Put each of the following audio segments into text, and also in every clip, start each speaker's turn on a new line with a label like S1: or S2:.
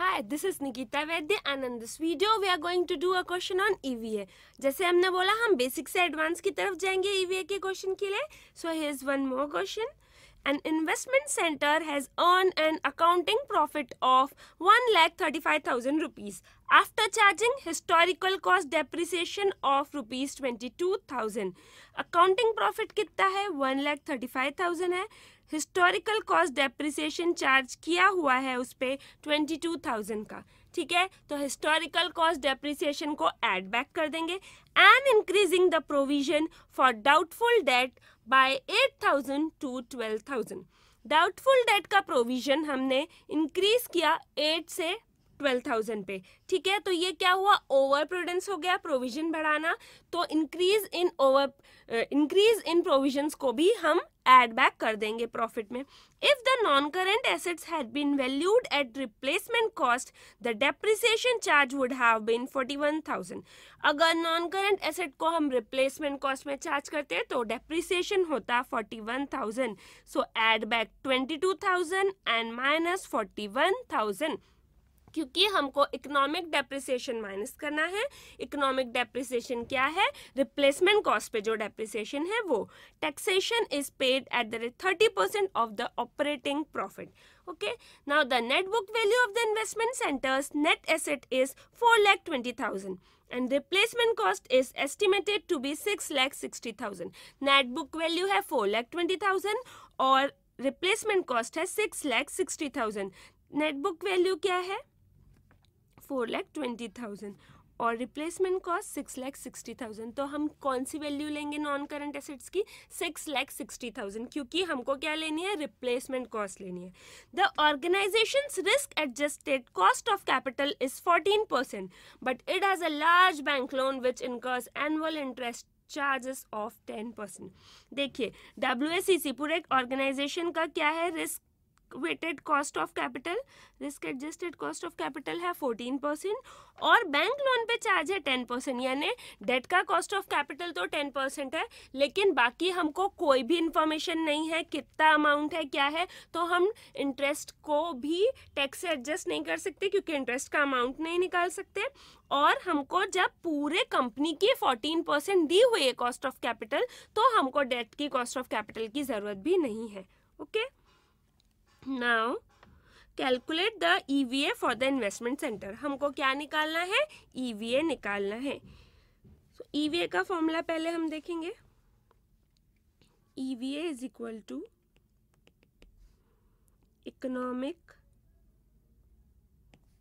S1: Hi this is Nikita Vaidya Anand video we are going to do a question on EVA जैसे हमने बोला हम basic से एडवांस की तरफ जाएंगे ईवीए e के क्वेश्चन के लिए so here is one more question an investment center has earned an accounting profit of 1,35,000 rupees after charging historical cost depreciation of rupees 22,000. Accounting profit कितना है 1,35,000 hai. Historical cost depreciation charge किया हुआ है उस पर twenty two thousand का ठीक है तो हिस्टोरिकल कॉस्ट डेप्रिसिएशन को एड बैक कर देंगे and increasing the provision for doubtful debt by 8000 to 12000 doubtful debt का प्रोविजन हमने इंक्रीज किया 8 से ट्वेल्व थाउजेंड पे ठीक है तो ये क्या हुआ ओवर प्रोडेंस हो गया प्रोविजन बढ़ाना तो increase in over increase in provisions को भी हम एड बैक कर देंगे प्रॉफिट में if the non current assets had been valued at replacement cost the depreciation charge would have been forty one thousand अगर नॉन करेंट एसेट को हम replacement cost में चार्ज करते हैं तो डेप्रिसिएशन होता forty one thousand so add back twenty two thousand and minus forty one thousand क्योंकि हमको इकोनॉमिक डेप्रिसिएशन माइनस करना है इकोनॉमिक डेप्रिसिएशन क्या है रिप्लेसमेंट कॉस्ट पे जो डेप्रिसिएशन है वो taxation is paid at the rate thirty percent of the operating profit okay now the net book value of the investment centers net asset is 4 lakh 20000 and replacement cost is estimated to be 6 lakh 60000 net book value है 4 lakh 20000 और replacement cost है 6 lakh 60000 net book value क्या है four lakh twenty thousand और replacement cost six lakh sixty thousand तो हम कौन सी वैल्यू लेंगे नॉन करंट एसेट्स की सिक्स लैख सिक्सटी थाउजेंड क्योंकि हमको क्या लेनी है रिप्लेसमेंट कॉस्ट लेनी है the organisation risk adjusted cost of capital is fourteen percent but it has a large bank loan which incurs annual interest charges of ten percent देखिए W पूरे ऑर्गेनाइजेशन का क्या है risk weighted cost of capital risk adjusted cost of capital है fourteen percent और bank loan पे charge है टेन परसेंट यानी डेट का कॉस्ट ऑफ कैपिटल तो टेन परसेंट है लेकिन बाकी हमको कोई भी इंफॉर्मेशन नहीं है कितना अमाउंट है क्या है तो हम इंटरेस्ट को भी टैक्स से एडजस्ट नहीं कर सकते क्योंकि इंटरेस्ट का अमाउंट नहीं निकाल सकते और हमको जब पूरे कंपनी की 14 परसेंट दी हुई है कॉस्ट ऑफ कैपिटल तो हमको डेट की कॉस्ट ऑफ कैपिटल की ज़रूरत भी नहीं है okay okay? Now calculate the EVA for the investment centre हमको क्या निकालना है ईवीए e निकालना है सो so, ईवीए e का फॉर्मूला पहले हम देखेंगे EVA is equal to economic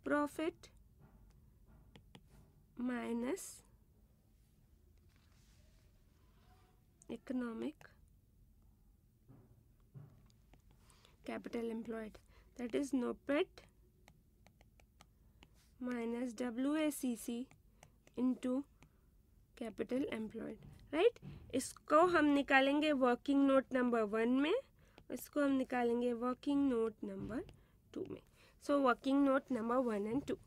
S1: profit minus economic capital employed that is NOPET minus WACC into capital employed right इसको हम निकालेंगे वर्किंग नोट नंबर वन में इसको हम निकालेंगे वर्किंग नोट नंबर टू में so working note number one and two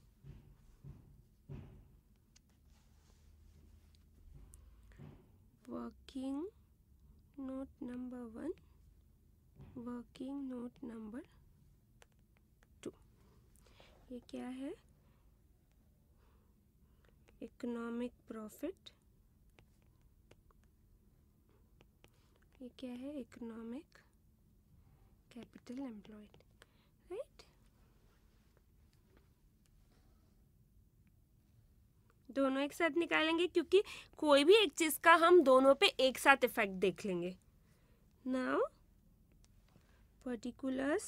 S1: working note number 1 working note number two ये क्या है इकोनॉमिक प्रॉफिट ये क्या है इकोनॉमिक कैपिटल एम्प्लॉयड राइट दोनों एक साथ निकालेंगे क्योंकि कोई भी एक चीज का हम दोनों पे एक साथ इफेक्ट देख लेंगे now particulars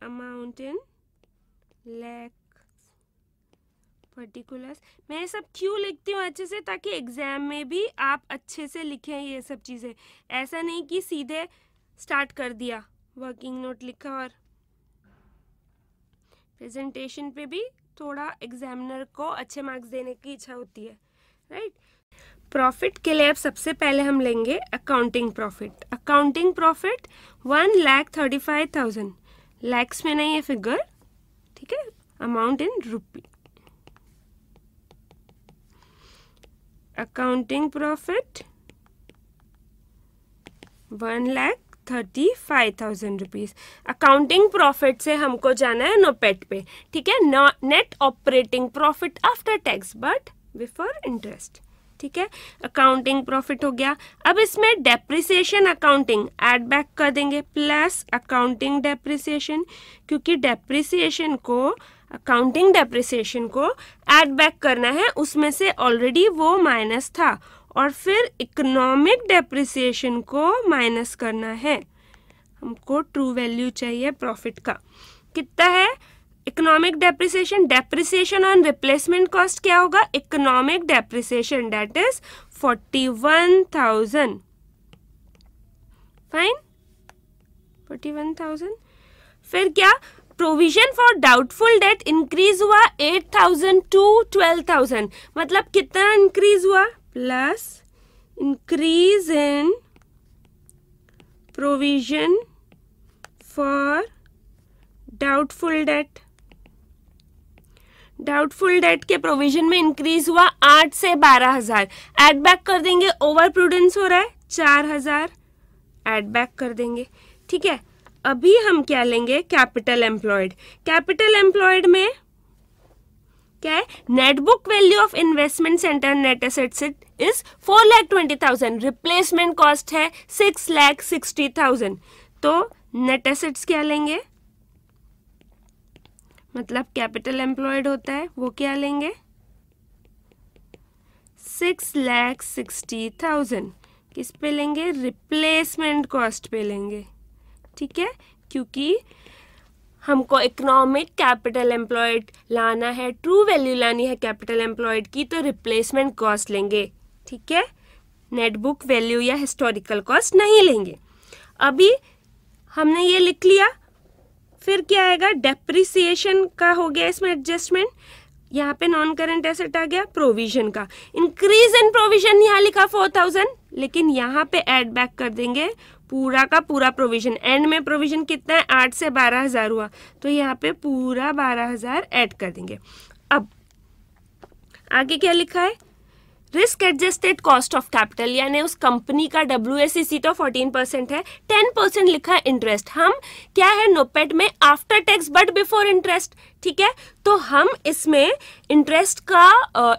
S1: a mountain lake particulars मैं ये सब क्यों लिखती हूँ अच्छे से ताकि एग्ज़ाम में भी आप अच्छे से लिखें ये सब चीज़ें ऐसा नहीं कि सीधे स्टार्ट कर दिया वर्किंग नोट लिखा और प्रेजेंटेशन पे भी थोड़ा एग्जामिनर को अच्छे मार्क्स देने की इच्छा होती है राइट right? प्रॉफिट के लिए अब सबसे पहले हम लेंगे accounting profit accounting profit one lakh thirty five thousand lakhs में नहीं है फिगर ठीक है amount in rupee accounting profit one lakh thirty five thousand rupees accounting profit से हमको जाना है नोपेट पे ठीक है net operating profit after tax but before interest ठीक है अकाउंटिंग प्रॉफिट हो गया अब इसमें डेप्रिसिएशन अकाउंटिंग एड बैक कर देंगे प्लस अकाउंटिंग डेप्रिसिएशन क्योंकि डेप्रिसिएशन को अकाउंटिंग डेप्रिसिएशन को एड बैक करना है उसमें से ऑलरेडी वो माइनस था और फिर इकोनॉमिक डेप्रिसिएशन को माइनस करना है हमको ट्रू वैल्यू चाहिए प्रॉफिट का कितना है economic depreciation depreciation on replacement cost क्या होगा economic depreciation that is forty one thousand fine forty one thousand फिर क्या provision for doubtful debt increase हुआ eight thousand to twelve thousand मतलब कितना इंक्रीज हुआ plus increase in provision for doubtful debt doubtful debt के प्रोविजन में increase हुआ आठ से बारह हजार एड बैक कर देंगे ओवर प्रूडेंस हो रहा है चार हजार एड बैक कर देंगे ठीक है अभी हम क्या लेंगे कैपिटल एम्प्लॉयड कैपिटल एम्प्लॉयड में क्या है net book value of investment centre net asset is four lakh twenty thousand replacement cost है सिक्स लैख सिक्सटी थाउजेंड तो नेट एसेट्स क्या लेंगे मतलब कैपिटल एम्प्लॉयड होता है वो क्या लेंगे सिक्स लैख सिक्सटी थाउजेंड किस पे लेंगे रिप्लेसमेंट कॉस्ट पे लेंगे ठीक है क्योंकि हमको इकोनॉमिक कैपिटल एम्प्लॉयड लाना है ट्रू वैल्यू लानी है कैपिटल एम्प्लॉयड की तो रिप्लेसमेंट कॉस्ट लेंगे ठीक है नेटबुक वैल्यू या हिस्टोरिकल कॉस्ट नहीं लेंगे अभी हमने ये लिख लिया फिर क्या आएगा डेप्रिसिएशन का हो गया इसमें एडजस्टमेंट यहाँ पे नॉन करंट एसेट आ गया प्रोविजन का इंक्रीज इन प्रोविजन यहाँ लिखा फोर थाउजेंड लेकिन यहाँ पे एड बैक कर देंगे पूरा का पूरा प्रोविजन एंड में प्रोविजन कितना है आठ से बारह हजार हुआ तो यहाँ पे पूरा बारह हजार एड कर देंगे अब आगे क्या लिखा है risk adjusted cost of capital यानी उस कंपनी का डब्ल्यू एस सी तो फोर्टीन परसेंट है टेन परसेंट लिखा है इंटरेस्ट हम क्या है नोपेट में after tax but before interest ठीक है तो हम इसमें इंटरेस्ट का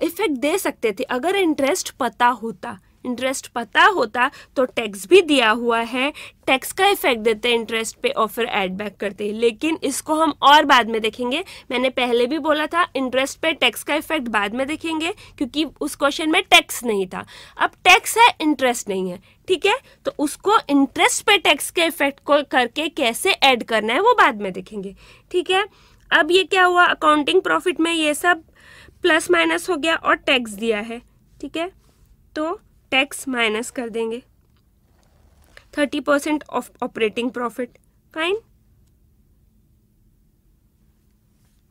S1: इफेक्ट दे सकते थे अगर इंटरेस्ट पता होता इंटरेस्ट पता होता तो टैक्स भी दिया हुआ है टैक्स का इफेक्ट देते हैं इंटरेस्ट पे और फिर एड बैक करते हैं लेकिन इसको हम और बाद में देखेंगे मैंने पहले भी बोला था इंटरेस्ट पे टैक्स का इफेक्ट बाद में देखेंगे क्योंकि उस क्वेश्चन में टैक्स नहीं था अब टैक्स है इंटरेस्ट नहीं है ठीक है तो उसको इंटरेस्ट पे टैक्स के इफेक्ट को करके कैसे ऐड करना है वो बाद में देखेंगे ठीक है अब ये क्या हुआ अकाउंटिंग प्रॉफिट में ये सब प्लस माइनस हो गया और टैक्स दिया है ठीक है तो टैक्स माइनस कर देंगे thirty percent of operating profit fine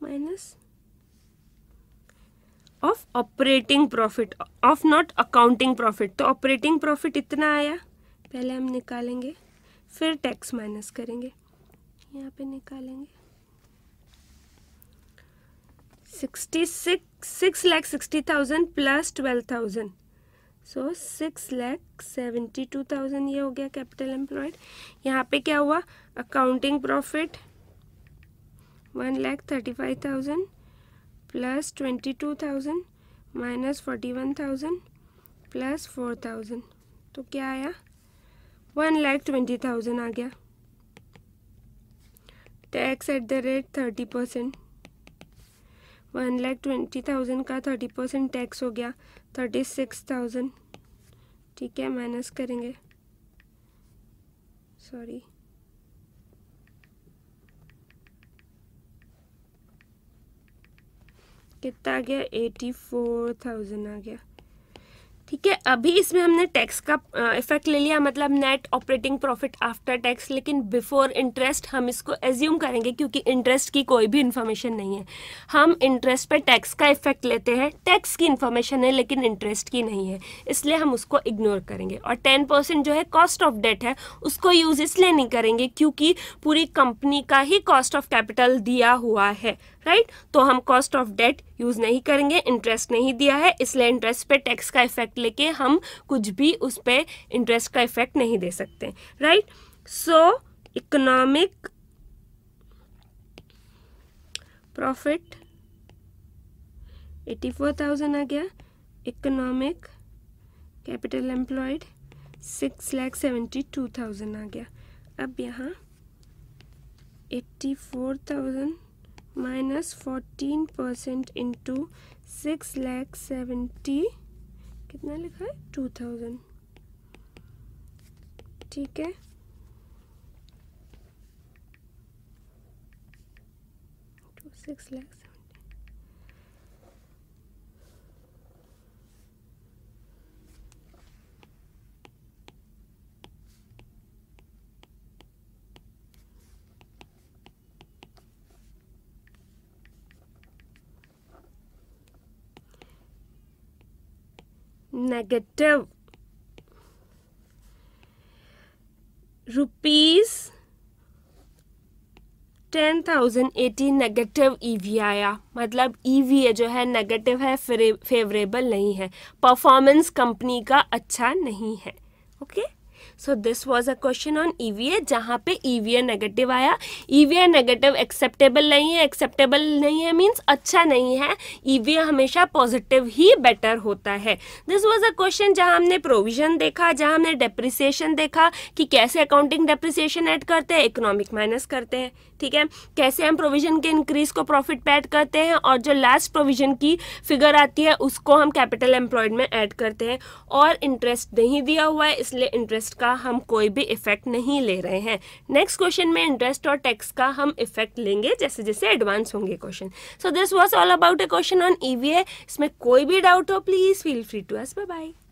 S1: minus of operating profit of not accounting profit तो ऑपरेटिंग प्रॉफिट इतना आया पहले हम निकालेंगे फिर टैक्स माइनस करेंगे यहाँ पे निकालेंगे sixty six six lakh sixty thousand plus twelve thousand so six lakh seventy two thousand ये हो गया कैपिटल एम्प्लॉयड यहाँ पे क्या हुआ accounting profit one lakh thirty five thousand plus twenty two thousand minus forty one thousand plus four thousand तो क्या आया वन लैख ट्वेंटी थाउजेंड आ गया tax at the rate thirty percent one lakh twenty thousand का थर्टी परसेंट टैक्स हो गया thirty six thousand ठीक है माइनस करेंगे सॉरी कितना आ गया एटी फोर थाउजेंड आ गया ठीक है अभी इसमें हमने टैक्स का इफेक्ट ले लिया मतलब net operating profit after tax लेकिन बिफोर इंटरेस्ट हम इसको एज्यूम करेंगे क्योंकि इंटरेस्ट की कोई भी इन्फॉर्मेशन नहीं है हम इंटरेस्ट पे टैक्स का इफेक्ट लेते हैं टैक्स की इन्फॉर्मेशन है लेकिन इंटरेस्ट की नहीं है इसलिए हम उसको इग्नोर करेंगे और टेन परसेंट जो है कॉस्ट ऑफ डेट है उसको यूज इसलिए नहीं करेंगे क्योंकि पूरी कंपनी का ही कॉस्ट ऑफ कैपिटल दिया हुआ है राइट तो हम कॉस्ट ऑफ डेट यूज नहीं करेंगे इंटरेस्ट नहीं दिया है इसलिए इंटरेस्ट पे टैक्स का इफेक्ट लेके हम कुछ भी उस पर इंटरेस्ट का इफेक्ट नहीं दे सकते right so economic profit eighty four thousand आ गया economic capital employed six lakh seventy two thousand आ गया अब यहाँ eighty four thousand minus fourteen percent into six lakh seventy कितना लिखा है टू थाउजेंड ठीक है सिक्स तो lakh negative ten thousand eighty negative EV आया मतलब ईवी e जो है नेगेटिव है फेवरेबल नहीं है परफॉर्मेंस कंपनी का अच्छा नहीं है okay okay? So this was a question on EVA जहाँ पे ईवीए e नेगेटिव आया ईवीए नेगेटिव एक्सेप्टेबल नहीं है एक्सेप्टेबल नहीं है मीन्स अच्छा नहीं है ईवीए e हमेशा पॉजिटिव ही बेटर होता है दिस वॉज अ क्वेश्चन जहाँ हमने प्रोविजन देखा जहाँ हमने डेप्रिसिएशन देखा कि कैसे अकाउंटिंग डेप्रिसिएशन ऐड करते हैं इकोनॉमिक माइनस करते हैं ठीक है कैसे हम प्रोविजन के इंक्रीज को प्रॉफिट पे ऐड करते हैं और जो लास्ट प्रोविजन की फिगर आती है उसको हम कैपिटल एम्प्लॉयड में ऐड करते हैं और इंटरेस्ट नहीं दिया हुआ है इसलिए इंटरेस्ट का का हम कोई भी इफेक्ट नहीं ले रहे हैं नेक्स्ट क्वेश्चन में इंटरेस्ट और टैक्स का हम इफेक्ट लेंगे जैसे जैसे एडवांस होंगे question so this was all about a question on EVA इसमें कोई भी डाउट हो please feel free to us bye bye